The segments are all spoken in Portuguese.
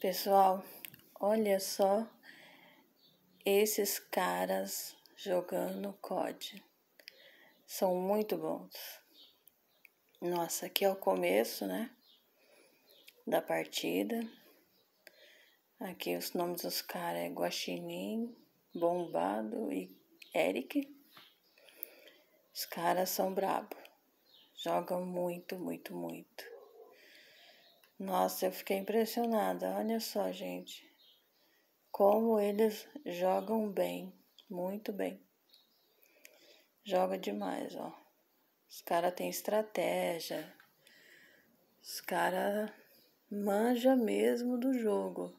Pessoal, olha só esses caras jogando COD. São muito bons. Nossa, aqui é o começo, né? Da partida. Aqui os nomes dos caras é Guaxinim, Bombado e Eric. Os caras são brabo. Jogam muito, muito, muito. Nossa, eu fiquei impressionada. Olha só, gente. Como eles jogam bem. Muito bem. Joga demais, ó. Os caras têm estratégia. Os caras manja mesmo do jogo.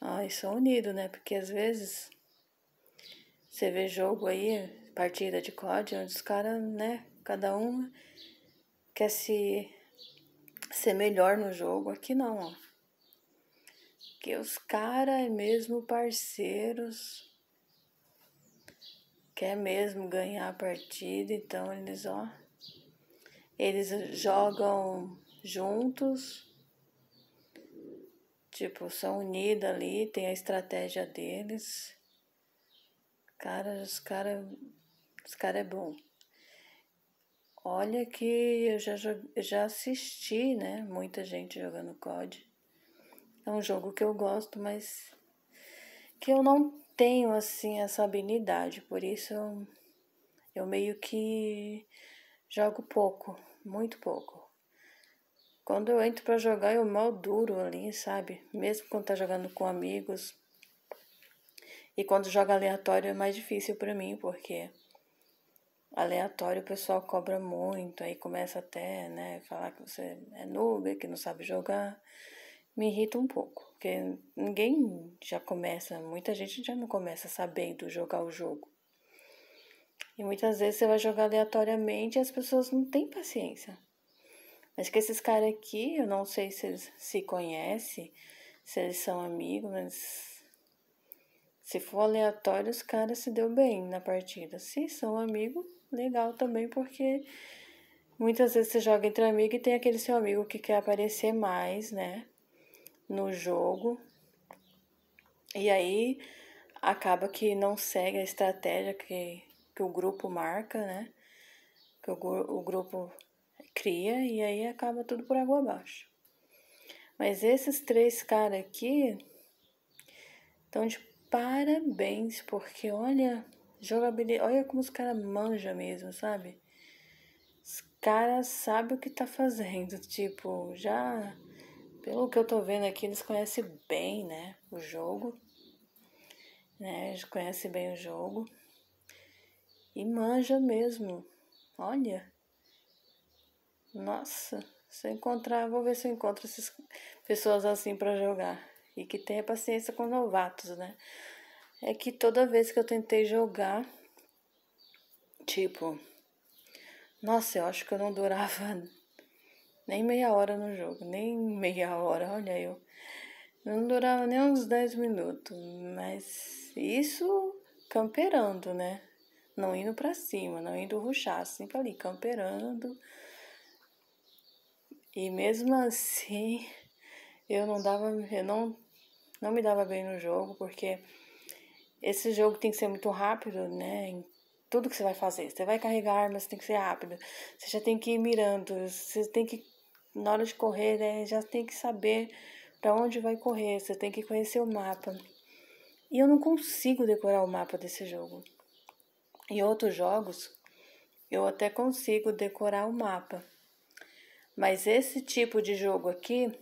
Ah, e são unidos, né? Porque às vezes você vê jogo aí, partida de COD, onde os caras, né? Cada um quer se ser melhor no jogo. Aqui não, ó. Que os caras é mesmo parceiros. Quer mesmo ganhar a partida, então eles, ó. Eles jogam juntos. Tipo, são unidos ali, tem a estratégia deles. Cara, os cara, os cara é bom. Olha que eu já, já assisti, né? Muita gente jogando COD. É um jogo que eu gosto, mas que eu não tenho, assim, essa habilidade. Por isso eu, eu meio que jogo pouco, muito pouco. Quando eu entro para jogar, eu mal duro ali, sabe? Mesmo quando tá jogando com amigos. E quando joga aleatório é mais difícil para mim, porque aleatório o pessoal cobra muito, aí começa até, né, falar que você é noob, que não sabe jogar. Me irrita um pouco, porque ninguém já começa, muita gente já não começa sabendo jogar o jogo. E muitas vezes você vai jogar aleatoriamente e as pessoas não têm paciência. Mas que esses caras aqui, eu não sei se eles se conhecem, se eles são amigos, mas se for aleatório, os caras se deu bem na partida. Se são amigos, legal também, porque muitas vezes você joga entre amigos e tem aquele seu amigo que quer aparecer mais, né? No jogo. E aí acaba que não segue a estratégia que, que o grupo marca, né? Que o, o grupo cria e aí acaba tudo por água abaixo. Mas esses três caras aqui estão de parabéns, porque olha, Jogabilidade. Olha como os caras manjam mesmo, sabe? Os caras sabem o que tá fazendo. Tipo, já. Pelo que eu tô vendo aqui, eles conhecem bem, né? O jogo. Né? Eles conhecem bem o jogo. E manja mesmo. Olha. Nossa. Se eu encontrar, vou ver se eu encontro essas pessoas assim para jogar. E que tenha paciência com novatos, né? é que toda vez que eu tentei jogar, tipo, nossa, eu acho que eu não durava nem meia hora no jogo, nem meia hora, olha eu. Não durava nem uns 10 minutos, mas isso camperando, né? Não indo para cima, não indo ruxar, sempre ali camperando. E mesmo assim, eu não dava, eu não, não me dava bem no jogo, porque esse jogo tem que ser muito rápido, né? Em tudo que você vai fazer. Você vai carregar mas tem que ser rápido. Você já tem que ir mirando. Você tem que, na hora de correr, né? Já tem que saber para onde vai correr. Você tem que conhecer o mapa. E eu não consigo decorar o mapa desse jogo. Em outros jogos, eu até consigo decorar o mapa. Mas esse tipo de jogo aqui,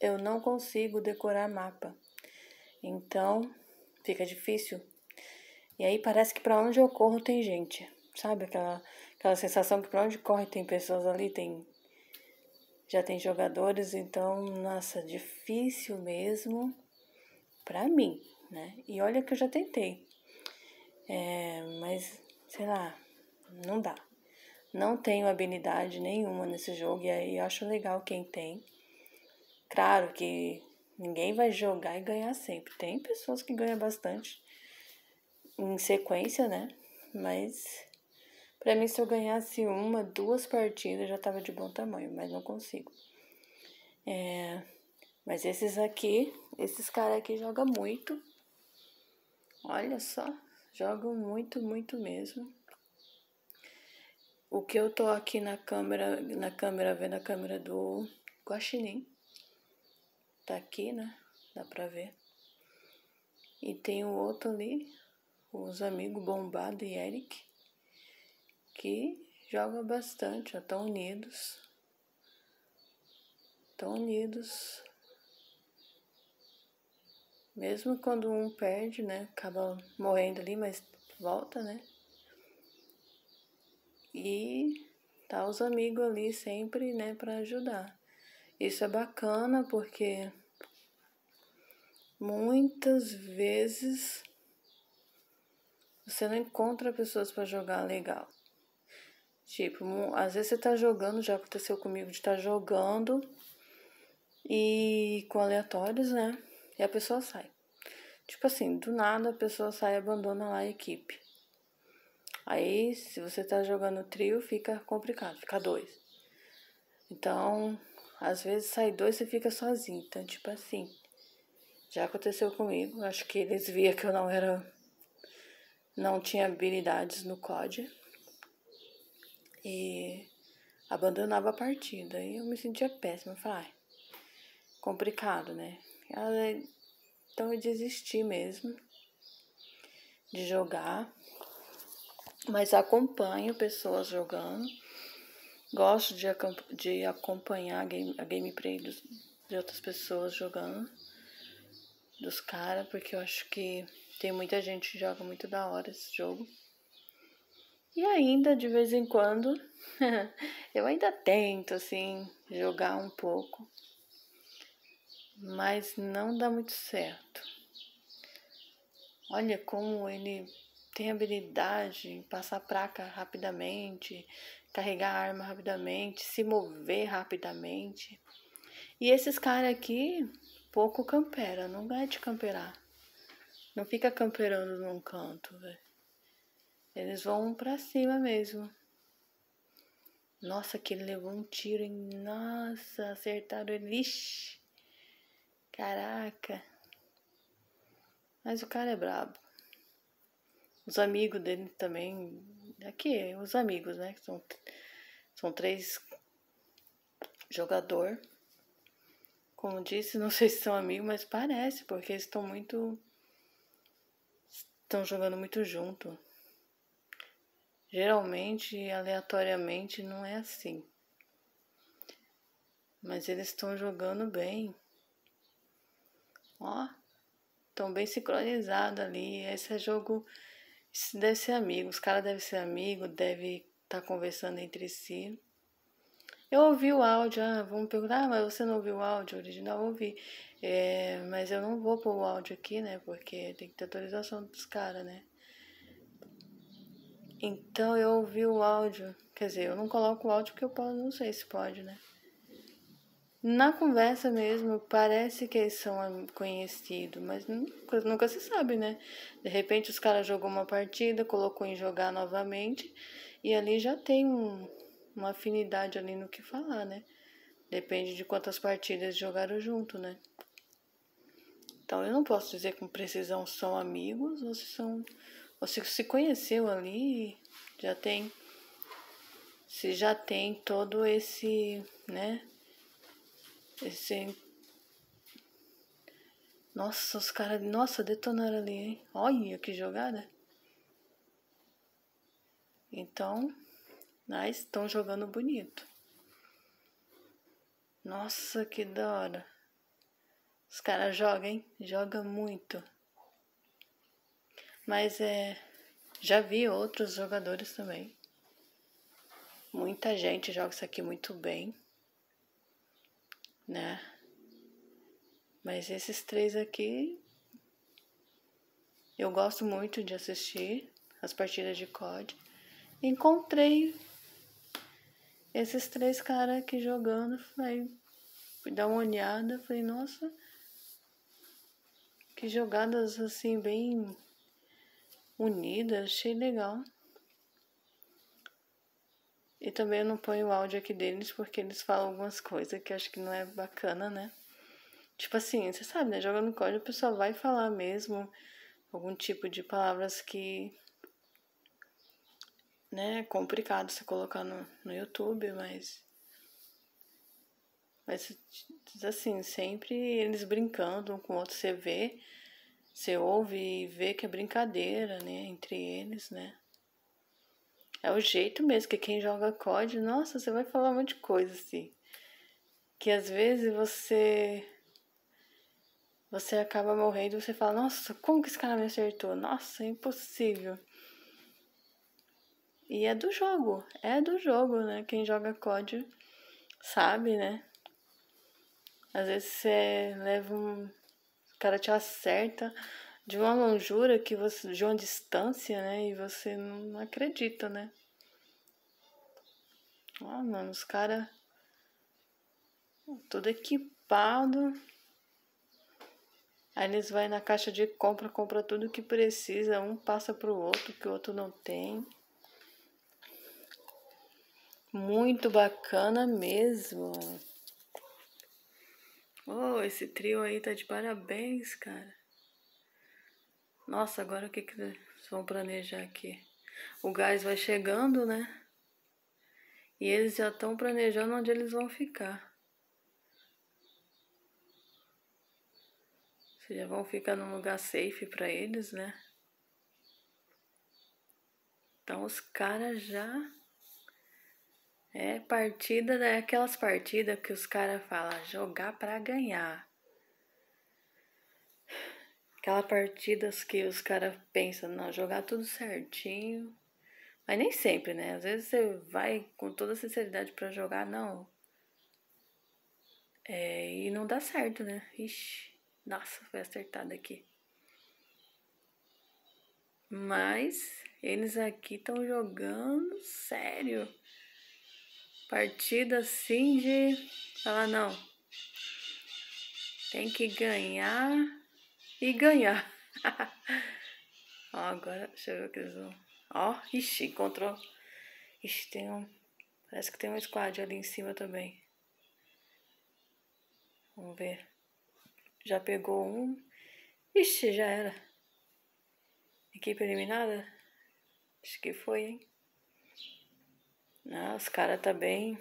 eu não consigo decorar mapa. Então, fica difícil. E aí parece que para onde eu corro tem gente, sabe? Aquela, aquela sensação que para onde corre tem pessoas ali, tem já tem jogadores, então, nossa, difícil mesmo para mim, né? E olha que eu já tentei. É, mas, sei lá, não dá. Não tenho habilidade nenhuma nesse jogo e aí eu acho legal quem tem. Claro que Ninguém vai jogar e ganhar sempre. Tem pessoas que ganham bastante em sequência, né? Mas para mim, se eu ganhasse uma, duas partidas já tava de bom tamanho, mas não consigo. É, mas esses aqui, esses caras aqui jogam muito. Olha só, jogam muito, muito mesmo. O que eu tô aqui na câmera, na câmera, vendo a câmera do Guaxinim tá aqui, né? Dá pra ver. E tem o outro ali, os amigos Bombado e Eric, que jogam bastante, ó, tão unidos. Tão unidos. Mesmo quando um perde, né? Acaba morrendo ali, mas volta, né? E tá os amigos ali sempre, né, para ajudar. Isso é bacana porque muitas vezes você não encontra pessoas para jogar legal. Tipo, às vezes você tá jogando, já aconteceu comigo de estar tá jogando e com aleatórios, né? E a pessoa sai. Tipo assim, do nada a pessoa sai e abandona lá a equipe. Aí, se você tá jogando trio, fica complicado, fica dois. Então, às vezes sai dois e fica sozinho. Então, tipo assim, já aconteceu comigo. Acho que eles via que eu não era. Não tinha habilidades no COD. E abandonava a partida. E eu me sentia péssima. Falei, ah, complicado, né? Então eu desisti mesmo de jogar. Mas acompanho pessoas jogando. Gosto de, de acompanhar a, game, a gameplay dos, de outras pessoas jogando, dos caras, porque eu acho que tem muita gente que joga muito da hora esse jogo. E ainda, de vez em quando, eu ainda tento, assim, jogar um pouco, mas não dá muito certo. Olha como ele tem habilidade em passar praca rapidamente, carregar a arma rapidamente, se mover rapidamente. E esses caras aqui pouco campera, não vai é de camperar. Não fica camperando num canto, velho. Eles vão pra cima mesmo. Nossa, que ele levou um tiro, em Nossa, acertaram ele. Ixi. Caraca. Mas o cara é brabo os amigos dele também. Aqui, os amigos, né? São, são três jogador. Como disse, não sei se são amigos, mas parece, porque eles estão muito. estão jogando muito junto. Geralmente, aleatoriamente, não é assim. Mas eles estão jogando bem. Ó, estão bem sincronizados ali. Esse é jogo isso deve ser amigo, os caras devem ser amigo, deve estar tá conversando entre si. Eu ouvi o áudio, ah, vamos perguntar, ah, mas você não ouviu o áudio original? Eu ouvi. É, mas eu não vou pôr o áudio aqui, né? Porque tem que ter autorização dos caras, né? Então eu ouvi o áudio. Quer dizer, eu não coloco o áudio porque eu posso, não sei se pode, né? Na conversa mesmo, parece que eles são conhecidos, mas nunca, nunca se sabe, né? De repente os caras jogou uma partida, colocou em jogar novamente, e ali já tem um, uma afinidade ali no que falar, né? Depende de quantas partidas jogaram junto, né? Então eu não posso dizer com precisão são amigos ou se são. Ou se se conheceu ali já tem. Se já tem todo esse, né? Esse. É, nossa, os caras. Nossa, detonaram ali, hein? Olha que jogada. Então, mas estão jogando bonito. Nossa, que da hora. Os caras jogam, hein? Joga muito. Mas é. Já vi outros jogadores também. Muita gente joga isso aqui muito bem né? Mas esses três aqui eu gosto muito de assistir as partidas de COD. Encontrei esses três caras aqui jogando, falei, fui dar uma olhada, falei, nossa, que jogadas assim bem unidas, achei legal. E também eu não ponho o áudio aqui deles porque eles falam algumas coisas que acho que não é bacana, né? Tipo assim, você sabe, né? Jogando código o pessoal vai falar mesmo algum tipo de palavras que. né? É complicado você colocar no, no YouTube, mas. Mas assim, sempre eles brincando um com o outro, você vê, você ouve e vê que é brincadeira, né? Entre eles, né? É o jeito mesmo que quem joga COD, nossa, você vai falar um monte de coisa assim. Que às vezes você você acaba morrendo, você fala: "Nossa, como que esse cara me acertou? Nossa, é impossível". E é do jogo, é do jogo, né? Quem joga COD sabe, né? Às vezes você leva um o cara te acerta, de uma longura que você, de uma distância, né? E você não acredita, né? Ó, ah, mano, os caras tudo equipado. Aí eles vão na caixa de compra, compra tudo que precisa, um passa pro outro que o outro não tem. Muito bacana mesmo. Oh, esse trio aí tá de parabéns, cara. Nossa, agora o que, que eles vão planejar aqui? O gás vai chegando, né? E eles já estão planejando onde eles vão ficar. Vocês já vão ficar num lugar safe para eles, né? Então os caras já é partida, é né? aquelas partidas que os caras falam jogar para ganhar. Aquela partidas que os caras pensam, não, jogar tudo certinho. Mas nem sempre, né? Às vezes você vai com toda sinceridade para jogar, não. É, e não dá certo, né? Ixi, nossa, foi acertado aqui. Mas eles aqui estão jogando sério. Partida assim de falar, não. Tem que ganhar e ganhar. ó, agora, deixa eu ver o que eles vão. Ó, ixi, encontrou. Ixi, tem um. Parece que tem um squad ali em cima também. Vamos ver. Já pegou um. Ixi, já era. Equipe eliminada? Acho que foi, hein? Ah, os caras tá bem.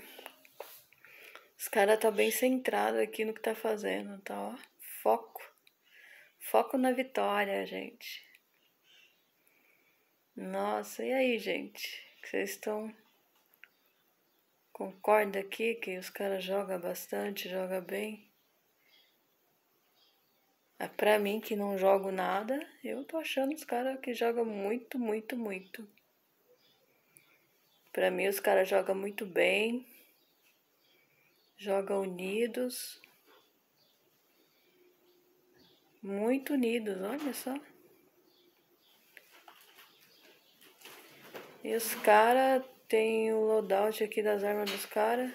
Os caras tá bem centrado aqui no que tá fazendo, tá? Ó, foco. Foco na vitória, gente. Nossa, e aí, gente? Vocês estão. Concorda aqui que os caras jogam bastante, jogam bem? É pra mim, que não jogo nada, eu tô achando os caras que jogam muito, muito, muito. Pra mim, os caras jogam muito bem, jogam unidos. Muito unidos, olha só. E os caras, tem o loadout aqui das armas dos caras.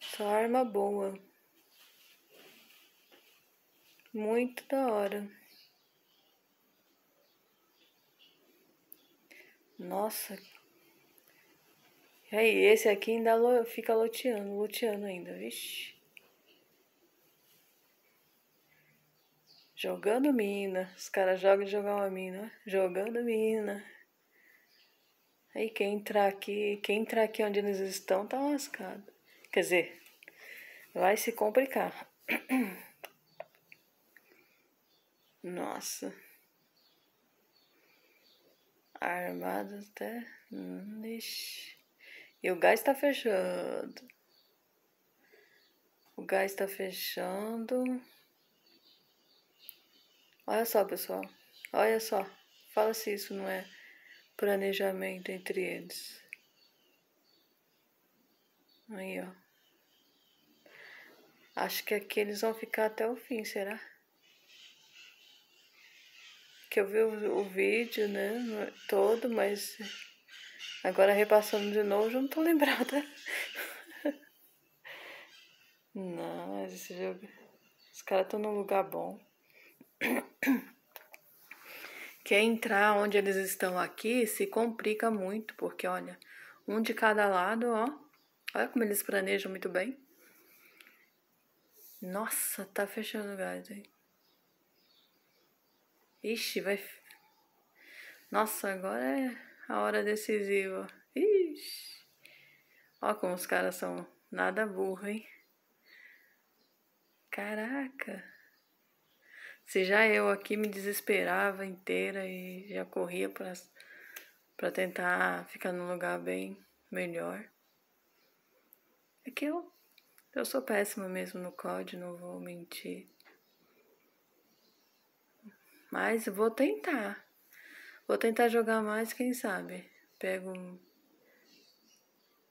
Só arma boa. Muito da hora. Nossa. E aí, esse aqui ainda fica loteando, loteando ainda, vixe. Jogando mina. Os caras jogam de jogar uma mina. Jogando mina. Aí quem entrar aqui, quem entrar aqui onde eles estão tá lascado. Quer dizer, vai se complicar. Nossa. Armado até. Hum, ixi. E o gás tá fechando. O gás tá fechando. Olha só, pessoal. Olha só. Fala se isso não é planejamento entre eles. Aí, ó. Acho que aqui eles vão ficar até o fim, será? Que eu vi o, o vídeo, né, todo, mas agora repassando de novo, eu não tô lembrada. não, esse jogo... Os caras estão num lugar bom. Quer entrar onde eles estão aqui se complica muito, porque olha, um de cada lado, ó. Olha como eles planejam muito bem. Nossa, tá fechando o gás aí. Ixi, vai. Nossa, agora é a hora decisiva. Ixi. Ó como os caras são nada burro, hein? Caraca. Se já eu aqui me desesperava inteira e já corria para tentar ficar num lugar bem melhor. É que eu, eu sou péssima mesmo no código, não vou mentir. Mas vou tentar. Vou tentar jogar mais, quem sabe. Pego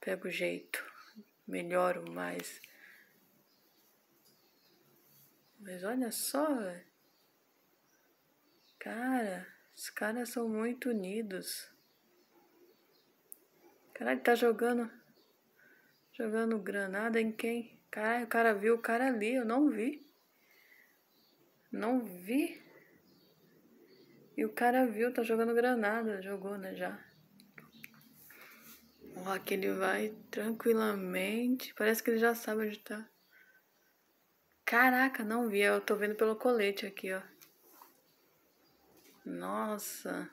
pego jeito, melhoro mais. Mas olha só, velho. Cara, os caras são muito unidos. Caralho, tá jogando. Jogando granada em quem? Caralho, o cara viu o cara ali, eu não vi. Não vi. E o cara viu, tá jogando granada. Jogou, né, já. O ele vai tranquilamente. Parece que ele já sabe onde tá. Caraca, não vi. Eu tô vendo pelo colete aqui, ó. Nossa.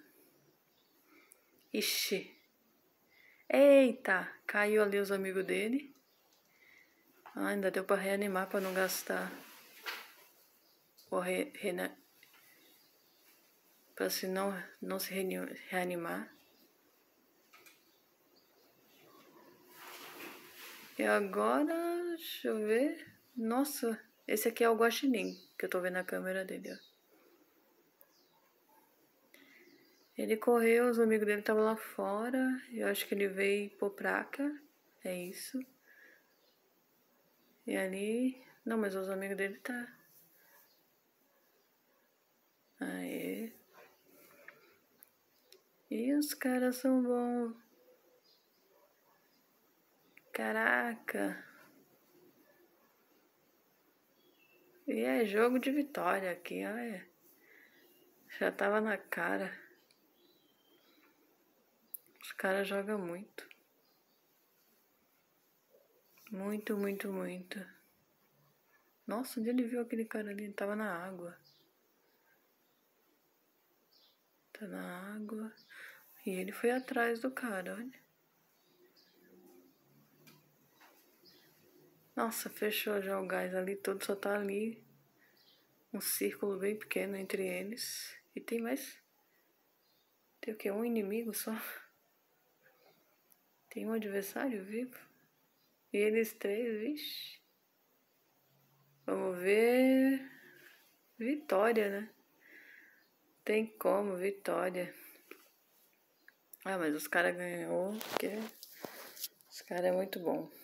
Ixi. Eita, caiu ali os amigos dele. Ah, ainda deu para reanimar para não gastar. Ou re, re, para se não, não se reanimar. E agora, deixa eu ver. Nossa, esse aqui é o guaxinim, que eu tô vendo na câmera dele, ó. Ele correu, os amigos dele estavam lá fora. Eu acho que ele veio por Praca. É isso. E ali. Não, mas os amigos dele tá. Aê. E os caras são bons. Caraca. E é jogo de vitória aqui, olha. Já tava na cara. O caras jogam muito. Muito, muito, muito. Nossa, onde ele viu aquele cara ali? Ele tava na água. Tá na água. E ele foi atrás do cara, olha. Nossa, fechou já o gás ali todo, só tá ali um círculo bem pequeno entre eles. E tem mais. Tem o que? Um inimigo só? Tem um adversário vivo? E eles três, vixe. Vamos ver. Vitória, né? Tem como, vitória. Ah, mas os caras ganhou, porque os caras é muito bom.